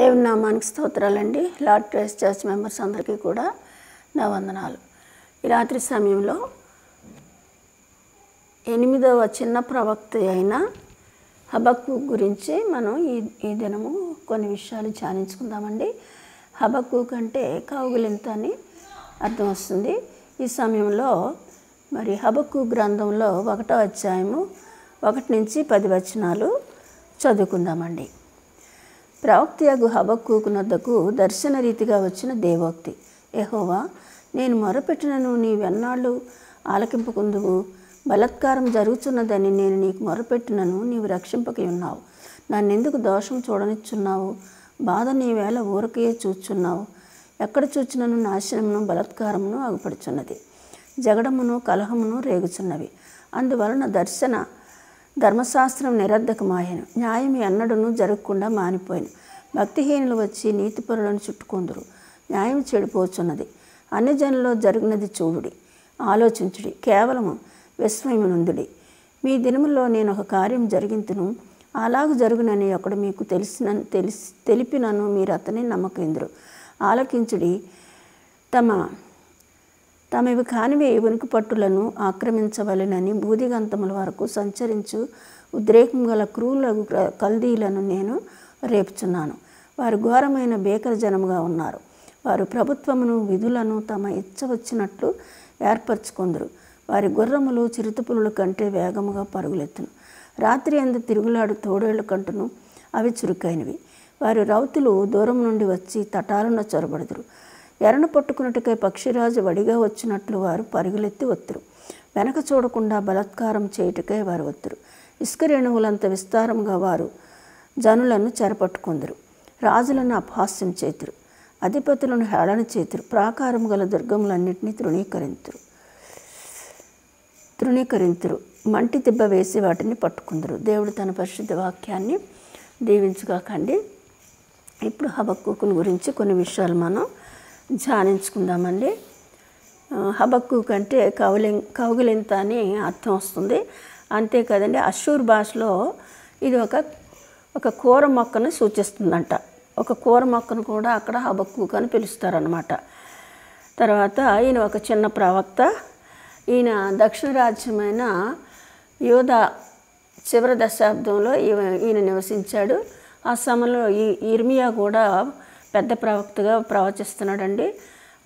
దేవుని నామానికి స్తోత్రాలండి లార్డ్ క్రైస్ట్ చర్చ్ మెంబర్స్ అందరికీ కూడా నా వందనాలు ఈ రాత్రి సమయంలో ఎనిమిదవ చిన్న ప్రవక్త అయిన హబక్కు గురించి మనం ఈ ఈ దినము కొన్ని విషయాలు ధ్యానించుకుందామండి హబక్కు కంటే కౌగులింత అని అర్థం వస్తుంది ఈ సమయంలో మరి హబక్కు గ్రంథంలో ఒకటో అధ్యాయము ఒకటి నుంచి పది వచనాలు చదువుకుందామండి ప్రవక్తియగు హబక్కుకు దర్శన రీతిగా వచ్చిన దేవోక్తి ఏహోవా నేను మొరపెట్టినను నీ వెన్నాళ్ళు ఆలకింపుకుందువు బలత్కారం జరుగుతున్నదని నేను నీకు మొరపెట్టినను నీవు రక్షింపకి ఉన్నావు నన్నెందుకు దోషం చూడనిచ్చున్నావు బాధ నీ వేళ ఊరకే చూచున్నావు ఎక్కడ చూచినను నాశనమును బలత్కారమును అగుపడుచున్నది జగడమును కలహమును రేగుచున్నవి అందువలన దర్శన ధర్మశాస్త్రం నిరర్ధకమాయను న్యాయం ఎన్నడను జరగకుండా మానిపోయాను భక్తిహీనులు వచ్చి నీతిపరులను చుట్టుకుందరు న్యాయం చెడిపోచున్నది అన్ని జనులో జరిగినది చూడుడి ఆలోచించుడి కేవలము విస్మయమునందుడి మీ దినములో నేను ఒక కార్యం జరిగింతును అలాగ జరుగునని ఒకడు మీకు తెలిసిన తెలిసి తెలిపినను మీరు అతని నమ్మకేంద్రు ఆలకించుడి తమ తమవి కానివి ఉనికి పట్టులను ఆక్రమించవలెనని బూదిగంతముల వరకు సంచరించు ఉద్రేకం గల క్రూలకు కల్దీలను నేను రేపుచున్నాను వారు ఘోరమైన బేకర జనముగా ఉన్నారు వారు ప్రభుత్వమును విధులను తమ ఇచ్చ వచ్చినట్లు ఏర్పరచుకుందరు వారి గుర్రములు చిరుతపులుల కంటే వేగముగా పరుగులెత్తును రాత్రి అందు తిరుగులాడు తోడేళ్ల కంటును అవి చురుకైనవి వారి రౌతులు దూరం నుండి వచ్చి తటాలున చొరబడదురు ఎరను పట్టుకున్నట్టుకై పక్షిరాజు వడిగా వచ్చినట్లు వారు పరుగులెత్తి ఒత్తురు వెనక చూడకుండా బలత్కారం చేయుటకై వారు ఒత్తురు ఇసుక రేణువులంత విస్తారంగా వారు జనులను చెరపట్టుకుందరు రాజులను అపహాస్యం చేతురు అధిపతులను హేళన చేతురు ప్రాకారం గల దుర్గములన్నింటినీ తృణీకరింతురు తృణీకరింతురు మంటి దిబ్బ వేసి వాటిని పట్టుకుందరు దేవుడు తన పరిశుద్ధ వాక్యాన్ని దీవించుగాకండి ఇప్పుడు హబక్కుకుల గురించి కొన్ని విషయాలు మనం ధ్యానించుకుందామండి హబక్కు కంటే కౌలి కౌగిలింత అని అర్థం వస్తుంది అంతే కదండి అషూర్ భాషలో ఇది ఒక ఒక కూర మొక్కను సూచిస్తుందంట ఒక కూర మొక్కను కూడా అక్కడ హబక్కు అని పిలుస్తారనమాట తర్వాత ఈయన ఒక చిన్న ప్రవక్త ఈయన దక్షిణ రాజ్యమైన యోధ చివరి దశాబ్దంలో ఈయన నివసించాడు ఆ సమయంలో ఈ ఇర్మియా కూడా పెద్ద ప్రవక్తగా ప్రవచిస్తున్నాడండి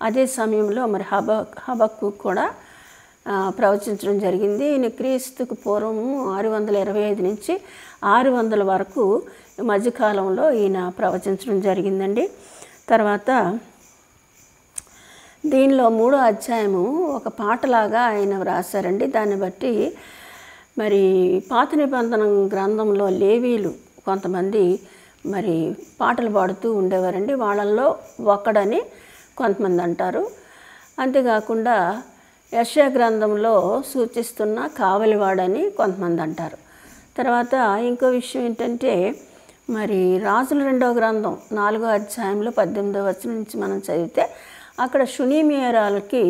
అదే సమయంలో మరి హబ హబక్కు కూడా ప్రవచించడం జరిగింది ఈయన క్రీస్తుకు పూర్వము ఆరు వందల ఇరవై ఐదు నుంచి ఆరు వందల వరకు మధ్యకాలంలో ఈయన ప్రవచించడం జరిగిందండి తర్వాత దీనిలో మూడో అధ్యాయము ఒక పాటలాగా ఆయన వ్రాసారండి దాన్ని బట్టి మరి పాత నిబంధన గ్రంథంలో లేవీలు కొంతమంది మరి పాటలు పాడుతూ ఉండేవారండి వాళ్ళల్లో ఒక్కడని కొంతమంది అంటారు అంతేకాకుండా యశా గ్రంథంలో సూచిస్తున్న కావలివాడని కొంతమంది అంటారు తర్వాత ఇంకో విషయం ఏంటంటే మరి రాజుల రెండవ గ్రంథం నాలుగో అధ్యాయంలో పద్దెనిమిదో వచ్చిన నుంచి మనం చదివితే అక్కడ శునీమియరాలకి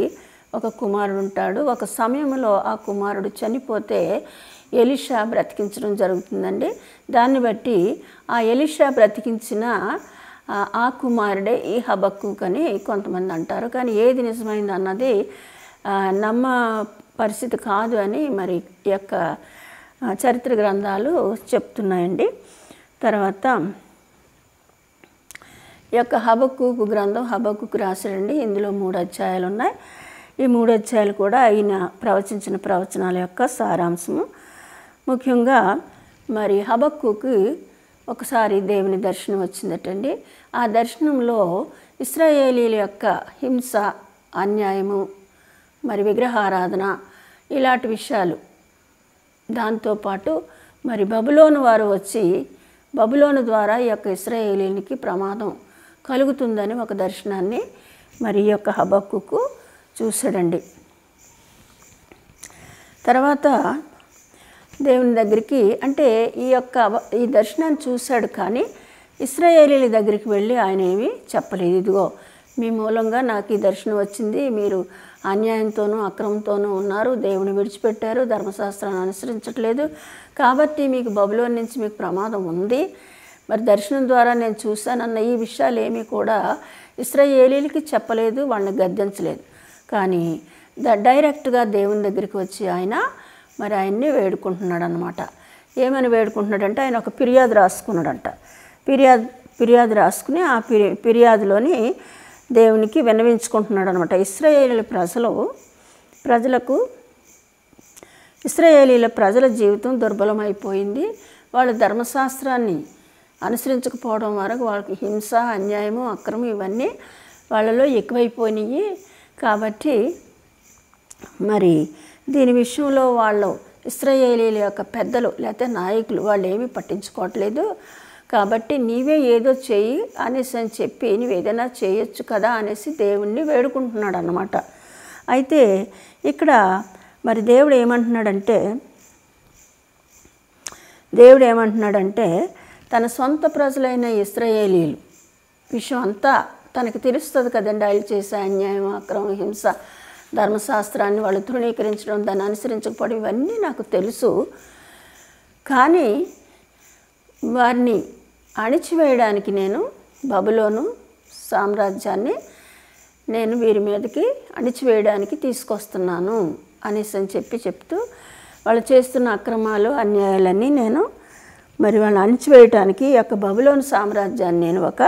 ఒక కుమారుడు ఉంటాడు ఒక సమయంలో ఆ కుమారుడు చనిపోతే ఎలిషా బ్రతికించడం జరుగుతుందండి దాన్ని బట్టి ఆ ఎలిషా బ్రతికించిన ఆ కుమారుడే ఈ హబక్కు అని కొంతమంది అంటారు కానీ ఏది నిజమైంది అన్నది నమ్మ పరిస్థితి కాదు అని మరి యొక్క చరిత్ర గ్రంథాలు చెప్తున్నాయండి తర్వాత యొక్క హబక్కుకు గ్రంథం హబక్కుకు రాశాడండి ఇందులో మూడు అధ్యాయాలు ఉన్నాయి ఈ మూడు అధ్యాయాలు కూడా ఈయన ప్రవచించిన ప్రవచనాల యొక్క సారాంశము ముఖ్యంగా మరి హబక్కుకి ఒకసారి దేవుని దర్శనం వచ్చిందటండి ఆ దర్శనంలో ఇస్రాయేలీల యొక్క హింస అన్యాయము మరి విగ్రహారాధన ఇలాంటి విషయాలు దాంతోపాటు మరి బబులోను వారు వచ్చి బబులోను ద్వారా ఈ యొక్క ఇస్రాయేలీనికి ప్రమాదం కలుగుతుందని ఒక దర్శనాన్ని మరి ఈ యొక్క హబక్కుకు చూశాడండి తర్వాత దేవుని దగ్గరికి అంటే ఈ యొక్క ఈ దర్శనాన్ని చూశాడు కానీ ఇస్రాయేలీల దగ్గరికి వెళ్ళి ఆయన ఏమి చెప్పలేదు ఇదిగో మీ మూలంగా నాకు ఈ దర్శనం వచ్చింది మీరు అన్యాయంతోనూ అక్రమంతోనూ ఉన్నారు దేవుని విడిచిపెట్టారు ధర్మశాస్త్రాన్ని అనుసరించట్లేదు కాబట్టి మీకు బబులోని నుంచి మీకు ప్రమాదం ఉంది మరి దర్శనం ద్వారా నేను చూశానన్న ఈ విషయాలు ఏమీ కూడా ఇస్రాయేలీలకి చెప్పలేదు వాళ్ళని గద్దించలేదు కానీ డైరెక్ట్గా దేవుని దగ్గరికి వచ్చి ఆయన మరి ఆయన్ని వేడుకుంటున్నాడు అనమాట ఏమని వేడుకుంటున్నాడంటే ఆయన ఒక ఫిర్యాదు రాసుకున్నాడంట ఫిర్యాదు ఫిర్యాదు రాసుకుని ఆ ఫిర్యా ఫిర్యాదులోని దేవునికి విన్నవించుకుంటున్నాడు అనమాట ఇస్రాయేలీల ప్రజలు ప్రజలకు ఇస్రాయేలీల ప్రజల జీవితం దుర్బలమైపోయింది వాళ్ళు ధర్మశాస్త్రాన్ని అనుసరించకపోవడం వరకు వాళ్ళకి హింస అన్యాయము అక్రమం ఇవన్నీ వాళ్ళలో ఎక్కువైపోయినాయి కాబట్టి మరి దీని విషయంలో వాళ్ళు ఇస్రాయేలీల యొక్క పెద్దలు లేకపోతే నాయకులు వాళ్ళు ఏమీ పట్టించుకోవట్లేదు కాబట్టి నీవే ఏదో చెయ్యి అనేసి అని చెప్పి నువ్వు ఏదైనా చేయొచ్చు కదా అనేసి దేవుణ్ణి వేడుకుంటున్నాడు అనమాట అయితే ఇక్కడ మరి దేవుడు ఏమంటున్నాడంటే దేవుడు ఏమంటున్నాడంటే తన సొంత ప్రజలైన ఇస్రాయేలీలు విషయం అంతా తనకు తెలుస్తుంది కదండి వాళ్ళు చేసే అన్యాయం అక్రమ హింస ధర్మశాస్త్రాన్ని వాళ్ళు తృణీకరించడం దాన్ని అనుసరించకపోవడం ఇవన్నీ నాకు తెలుసు కానీ వారిని అణిచివేయడానికి నేను బబులోను సామ్రాజ్యాన్ని నేను వీరి మీదకి అణిచివేయడానికి తీసుకొస్తున్నాను అనేసి అని చెప్పి చెప్తూ వాళ్ళు చేస్తున్న అక్రమాలు అన్యాయాలన్నీ నేను మరి వాళ్ళని అణిచివేయటానికి ఈ యొక్క బబులోని సామ్రాజ్యాన్ని నేను ఒక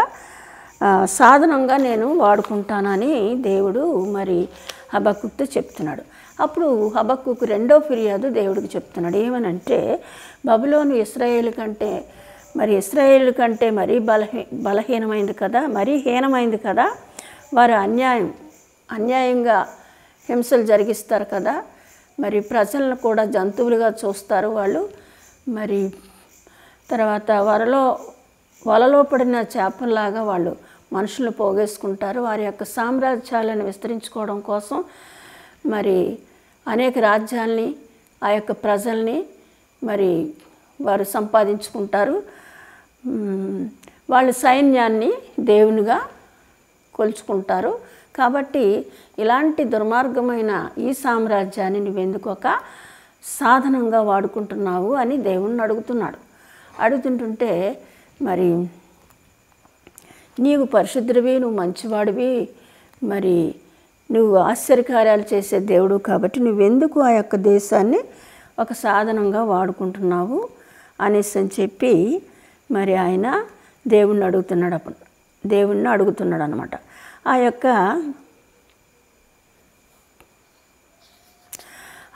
సాధనంగా నేను వాడుకుంటానని దేవుడు మరి హబక్కుతో చెప్తున్నాడు అప్పుడు హబక్కుకు రెండో ఫిర్యాదు దేవుడికి చెప్తున్నాడు ఏమనంటే బబులోను ఇస్రాయేల్ కంటే మరి ఇస్రాయేల్ కంటే మరీ బలహీ బలహీనమైంది కదా మరీ హీనమైంది కదా వారు అన్యాయం అన్యాయంగా హింసలు జరిగిస్తారు కదా మరి ప్రజలను కూడా జంతువులుగా చూస్తారు వాళ్ళు మరి తర్వాత వరలో వలలో పడిన చేపల్లాగా వాళ్ళు మనుషులను పోగేసుకుంటారు వారి యొక్క సామ్రాజ్యాలను విస్తరించుకోవడం కోసం మరి అనేక రాజ్యాల్ని ఆ యొక్క ప్రజల్ని మరి వారు సంపాదించుకుంటారు వాళ్ళు సైన్యాన్ని దేవునిగా కొలుచుకుంటారు కాబట్టి ఇలాంటి దుర్మార్గమైన ఈ సామ్రాజ్యాన్ని నువ్వెందుకు ఒక సాధనంగా వాడుకుంటున్నావు అని దేవుణ్ణి అడుగుతున్నాడు అడుగుతుంటుంటే మరి నీవు పరిశుద్ధుడివి నువ్వు మంచివాడివి మరి నువ్వు ఆశ్చర్యకార్యాలు చేసే దేవుడు కాబట్టి నువ్వెందుకు ఆ యొక్క దేశాన్ని ఒక సాధనంగా వాడుకుంటున్నావు అనేసి అని చెప్పి మరి ఆయన దేవుణ్ణి అడుగుతున్నాడు దేవుణ్ణి అడుగుతున్నాడు అనమాట ఆ యొక్క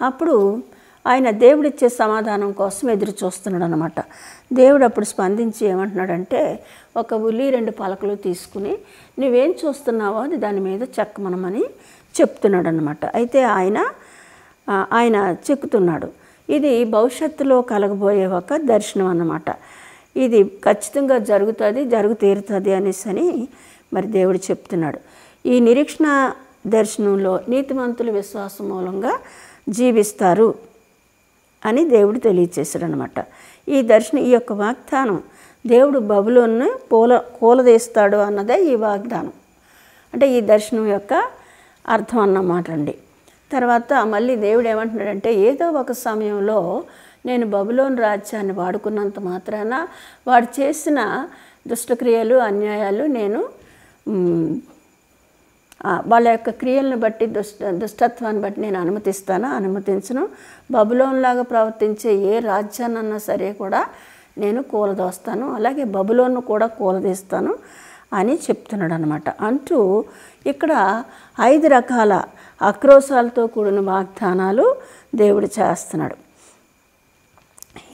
అప్పుడు ఆయన దేవుడిచ్చే సమాధానం కోసం ఎదురు చూస్తున్నాడు అనమాట దేవుడు అప్పుడు స్పందించి ఏమంటున్నాడంటే ఒక ఉల్లి రెండు పలకలు తీసుకుని నువ్వేం చూస్తున్నావో అది దాని మీద చెక్కమనమని చెప్తున్నాడు అనమాట అయితే ఆయన ఆయన చెక్కుతున్నాడు ఇది భవిష్యత్తులో కలగబోయే ఒక దర్శనం అన్నమాట ఇది ఖచ్చితంగా జరుగుతుంది జరుగు తీరుతుంది అనేసి అని మరి దేవుడు చెప్తున్నాడు ఈ నిరీక్షణ దర్శనంలో నీతిమంతుల విశ్వాసం మూలంగా జీవిస్తారు అని దేవుడు తెలియచేశాడు అనమాట ఈ దర్శనం ఈ యొక్క వాగ్దానం దేవుడు బబులోను పూల కూలదీస్తాడు అన్నదే ఈ వాగ్దానం అంటే ఈ దర్శనం యొక్క అర్థం అన్నమాట అండి తర్వాత మళ్ళీ దేవుడు ఏమంటున్నాడంటే ఏదో ఒక సమయంలో నేను బబులోన్ రాజ్యాన్ని వాడుకున్నంత మాత్రాన వాడు చేసిన దుష్టక్రియలు అన్యాయాలు నేను వాళ్ళ యొక్క క్రియలను బట్టి దుష్ట దుష్టత్వాన్ని బట్టి నేను అనుమతిస్తాను అనుమతించను బబులోన్ లాగా ప్రవర్తించే ఏ రాజ్యాన్నన్నా సరే కూడా నేను కూలదోస్తాను అలాగే బబులోన్ను కూడా కూలదీస్తాను అని చెప్తున్నాడు అనమాట అంటూ ఇక్కడ ఐదు రకాల అక్రోశాలతో కూడిన వాగ్దానాలు దేవుడు చేస్తున్నాడు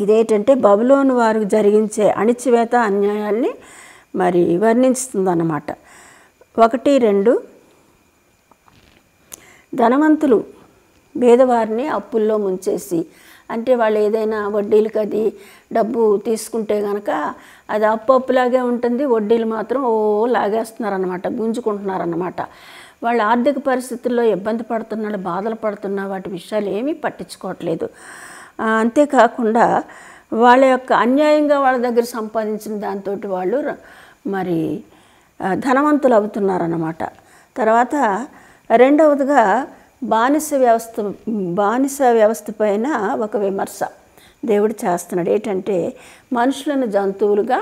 ఇదేంటంటే బబులోను వారు జరిగించే అణిచివేత అన్యాయాల్ని మరి వర్ణిస్తుందన్నమాట ఒకటి రెండు ధనవంతులు భేదవారిని అప్పుల్లో ముంచేసి అంటే వాళ్ళు ఏదైనా వడ్డీలకు అది డబ్బు తీసుకుంటే కనుక అది అప్పు అప్పులాగే ఉంటుంది వడ్డీలు మాత్రం ఓ లాగేస్తున్నారనమాట గుంజుకుంటున్నారనమాట వాళ్ళ ఆర్థిక పరిస్థితుల్లో ఇబ్బంది పడుతున్న బాధలు పడుతున్న వాటి విషయాలు ఏమీ పట్టించుకోవట్లేదు అంతేకాకుండా వాళ్ళ యొక్క అన్యాయంగా వాళ్ళ దగ్గర సంపాదించిన దాంతో వాళ్ళు మరి ధనవంతులు అవుతున్నారన్నమాట తర్వాత రెండవదిగా బానిస వ్యవస్థ బానిస వ్యవస్థ పైన ఒక విమర్శ దేవుడు చేస్తున్నాడు ఏంటంటే మనుషులను జంతువులుగా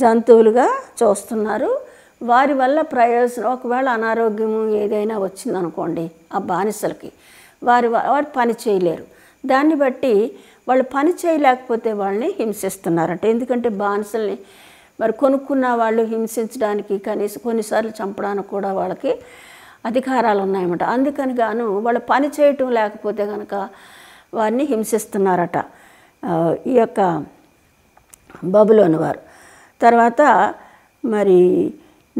జంతువులుగా చూస్తున్నారు వారి వల్ల ప్రయోజనం ఒకవేళ అనారోగ్యము ఏదైనా వచ్చిందనుకోండి ఆ బానిసలకి వారి వారు పని చేయలేరు దాన్ని బట్టి వాళ్ళు పని చేయలేకపోతే వాళ్ళని హింసిస్తున్నారంట ఎందుకంటే బానిసల్ని మరి కొనుక్కున్న వాళ్ళు హింసించడానికి కనీసం కొన్నిసార్లు చంపడానికి కూడా వాళ్ళకి అధికారాలు ఉన్నాయన్నమాట అందుకని గాను వాళ్ళు పని చేయటం లేకపోతే కనుక వారిని హింసిస్తున్నారట ఈ యొక్క బబులోని వారు తర్వాత మరి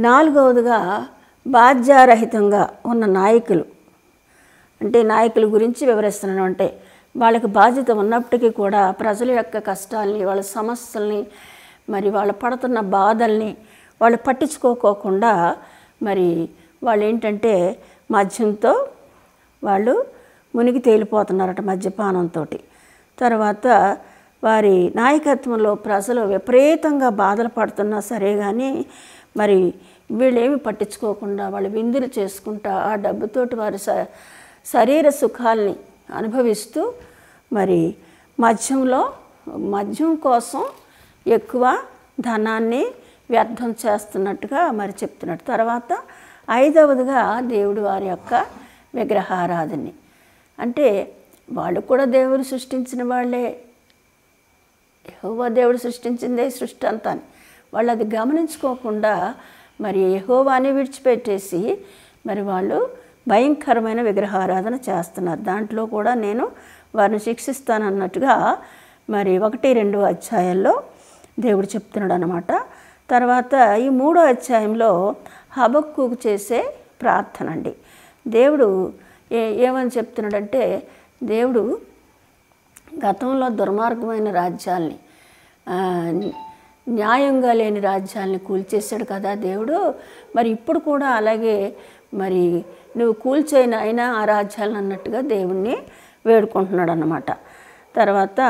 నాలుగవదిగా బాధ్యారహితంగా ఉన్న నాయకులు అంటే నాయకుల గురించి వివరిస్తున్నాను అంటే వాళ్ళకి బాధ్యత ఉన్నప్పటికీ కూడా ప్రజల యొక్క కష్టాలని వాళ్ళ సమస్యల్ని మరి వాళ్ళు పడుతున్న బాధల్ని వాళ్ళు పట్టించుకోకోకుండా మరి వాళ్ళు ఏంటంటే మద్యంతో వాళ్ళు మునిగి తేలిపోతున్నారట మద్యపానంతో తర్వాత వారి నాయకత్వంలో ప్రజలు విపరీతంగా బాధలు పడుతున్నా సరే కానీ మరి వీళ్ళేమి పట్టించుకోకుండా వాళ్ళు విందులు చేసుకుంటా ఆ డబ్బుతోటి వారి స శరీర సుఖాల్ని అనుభవిస్తూ మరి మద్యంలో మద్యం కోసం ఎక్కువ ధనాన్ని వ్యర్థం చేస్తున్నట్టుగా మరి చెప్తున్నట్టు తర్వాత ఐదవదిగా దేవుడు వారి యొక్క విగ్రహారాధని అంటే వాళ్ళు కూడా దేవుడు సృష్టించిన వాళ్ళే యహోవా దేవుడు సృష్టించిందే సృష్టి అంతా వాళ్ళు అది గమనించుకోకుండా మరి యహోవాని విడిచిపెట్టేసి మరి వాళ్ళు భయంకరమైన విగ్రహారాధన చేస్తున్నారు దాంట్లో కూడా నేను వారిని శిక్షిస్తానన్నట్టుగా మరి ఒకటి రెండు అధ్యాయాల్లో దేవుడు చెప్తున్నాడు అనమాట తర్వాత ఈ మూడో అధ్యాయంలో హబక్కుకు చేసే ప్రార్థన అండి దేవుడు ఏ ఏమని చెప్తున్నాడంటే దేవుడు గతంలో దుర్మార్గమైన రాజ్యాల్ని న్యాయంగా లేని రాజ్యాల్ని కూల్చేశాడు కదా దేవుడు మరి ఇప్పుడు కూడా అలాగే మరి నువ్వు కూల్చైన అయినా ఆ రాజ్యాలను అన్నట్టుగా దేవుణ్ణి వేడుకుంటున్నాడు అన్నమాట తర్వాత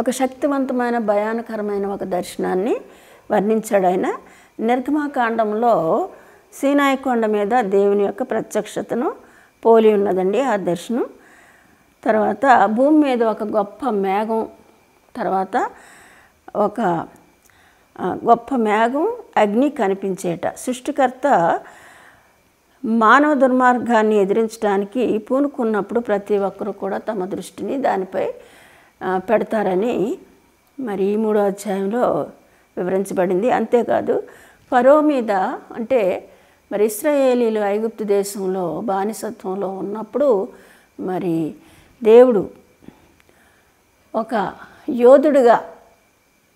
ఒక శక్తివంతమైన భయానకరమైన ఒక దర్శనాన్ని వర్ణించాడు ఆయన నిర్గమాకాండంలో సీనాయి కొండ మీద దేవుని యొక్క ప్రత్యక్షతను పోలి ఉన్నదండి ఆ దర్శనం తర్వాత భూమి మీద ఒక గొప్ప మేఘం తర్వాత ఒక గొప్ప మేఘం అగ్ని కనిపించేట సృష్టికర్త మానవ దుర్మార్గాన్ని ఎదిరించడానికి పూనుకున్నప్పుడు ప్రతి ఒక్కరూ కూడా తమ దృష్టిని దానిపై పెడతారని మరి ఈ మూడో అధ్యాయంలో వివరించబడింది అంతేకాదు ఫరో మీద అంటే మరి ఇస్రాయేలీలు ఐగుప్తు దేశంలో బానిసత్వంలో ఉన్నప్పుడు మరి దేవుడు ఒక యోధుడిగా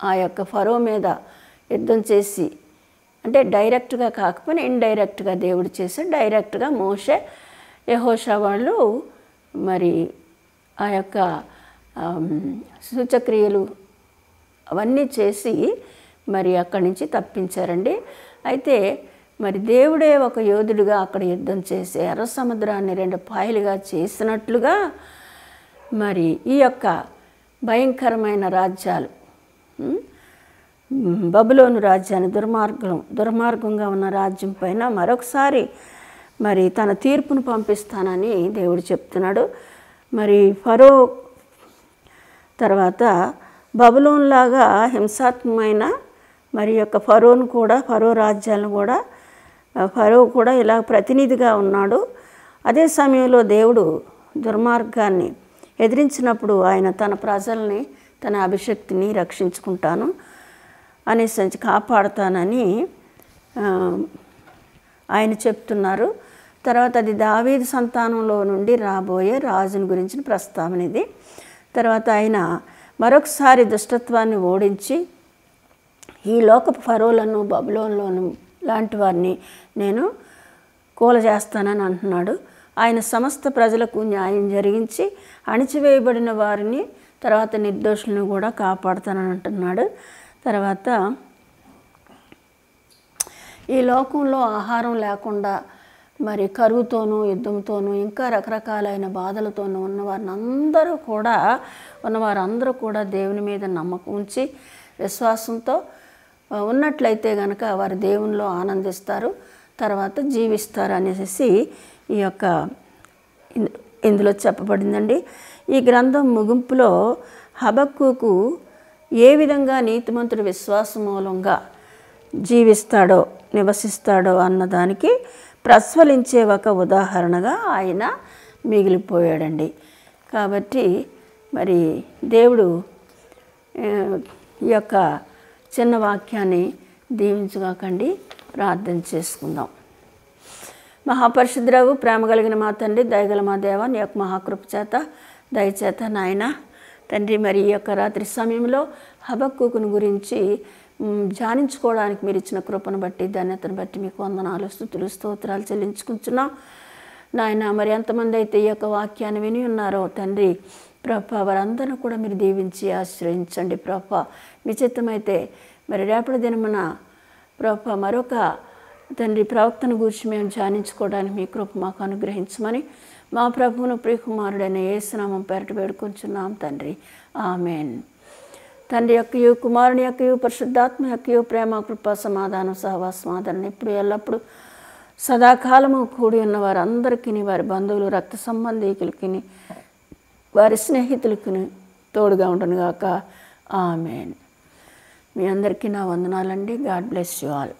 ఆ యొక్క ఫరో మీద యుద్ధం చేసి అంటే డైరెక్ట్గా కాకపోయినా ఇండైరెక్ట్గా దేవుడు చేసి డైరెక్ట్గా మోషే యహోషా వాళ్ళు మరి ఆ యొక్క సూచక్రియలు అవన్నీ చేసి మరి అక్కడి నుంచి తప్పించారండి అయితే మరి దేవుడే ఒక యోధుడిగా అక్కడ యుద్ధం చేసి ఎర్ర సముద్రాన్ని రెండు పాయలుగా చేసినట్లుగా మరి ఈ యొక్క భయంకరమైన రాజ్యాలు బబులోను రాజ్యాన్ని దుర్మార్గం దుర్మార్గంగా ఉన్న రాజ్యం పైన మరొకసారి మరి తన తీర్పును పంపిస్తానని దేవుడు చెప్తున్నాడు మరి ఫరో తర్వాత బబులోన్ లాగా హింసాత్మైన మరి యొక్క ఫరోను కూడా ఫరో రాజ్యాలను కూడా ఫరో కూడా ఇలా ప్రతినిధిగా ఉన్నాడు అదే సమయంలో దేవుడు దుర్మార్గాన్ని ఎదిరించినప్పుడు ఆయన తన ప్రజల్ని తన అభిషక్తిని రక్షించుకుంటాను అనేసి కాపాడుతానని ఆయన చెప్తున్నారు తర్వాత అది దావీదు సంతానంలో నుండి రాబోయే రాజుని గురించిన ప్రస్తావన ఇది తర్వాత ఆయన మరొకసారి దుష్టత్వాన్ని ఓడించి ఈ లోకపు ఫరోలను బబులోన్లోను లాంటి వారిని నేను కూల చేస్తానని అంటున్నాడు ఆయన సమస్త ప్రజలకు న్యాయం జరిగించి అణిచివేయబడిన వారిని తర్వాత నిర్దోషులను కూడా కాపాడుతానని అంటున్నాడు తర్వాత ఈ లోకంలో ఆహారం లేకుండా మరి కరువుతోనూ యుద్ధంతోనూ ఇంకా రకరకాలైన బాధలతోనూ ఉన్నవారిని అందరూ కూడా ఉన్నవారందరూ కూడా దేవుని మీద నమ్మకం ఉంచి విశ్వాసంతో ఉన్నట్లయితే గనక వారు దేవునిలో ఆనందిస్తారు తర్వాత జీవిస్తారు అనేసి ఈ యొక్క ఇందులో చెప్పబడిందండి ఈ గ్రంథం ముగింపులో హబక్కుకు ఏ విధంగా నీతిమంతుడు విశ్వాస మూలంగా జీవిస్తాడో నివసిస్తాడో అన్నదానికి ప్రస్వలించే ఒక ఉదాహరణగా ఆయన మిగిలిపోయాడండి కాబట్టి మరి దేవుడు ఈ యొక్క చిన్న వాక్యాన్ని దీవించుగాకండి ప్రార్థన చేసుకుందాం మహాపరిశుద్రవు ప్రేమ కలిగిన మా తండ్రి దయగల మా దేవ నీ యొక్క మహాకృప చేత దయచేత నాయన తండ్రి మరి ఈ యొక్క రాత్రి సమయంలో హబక్కుకును గురించి ధ్యానించుకోవడానికి మీరు ఇచ్చిన కృపను బట్టి ధన్యతను బట్టి మీకు వందనాలు స్థుతులు స్తోత్రాలు చెల్లించుకుంటున్నాం నాయన మరి ఎంతమంది అయితే ఈ యొక్క వాక్యాన్ని విని ఉన్నారో తండ్రి ప్రభ వారందరూ కూడా మీరు దీవించి ఆశ్రయించండి ప్రభ మీ మరి రేపటి దినమున ప్రభ మరొక తండ్రి ప్రవక్తను గురించి మేము ధ్యానించుకోవడానికి మీ కృప మాకు అనుగ్రహించమని మా ప్రభువును ప్రియకుమారుడైన ఏసునామం పేరట వేడుకొంచున్నాం తండ్రి ఆమెన్ తండ్రి యొక్కయు కుమారుని యొక్కయు పరిశుద్ధాత్మ యొక్కయు ప్రేమ కృప సమాధానం సహవాసం ఆదరణ ఇప్పుడు ఎల్లప్పుడూ సదాకాలము కూడి ఉన్న వారందరికీ వారి బంధువులు రక్త సంబంధికులకి వారి స్నేహితులకి తోడుగా ఉంటుంది కాక ఆమెన్ మీ అందరికీ నా వందనాలండి గాడ్ బ్లెస్ యు ఆల్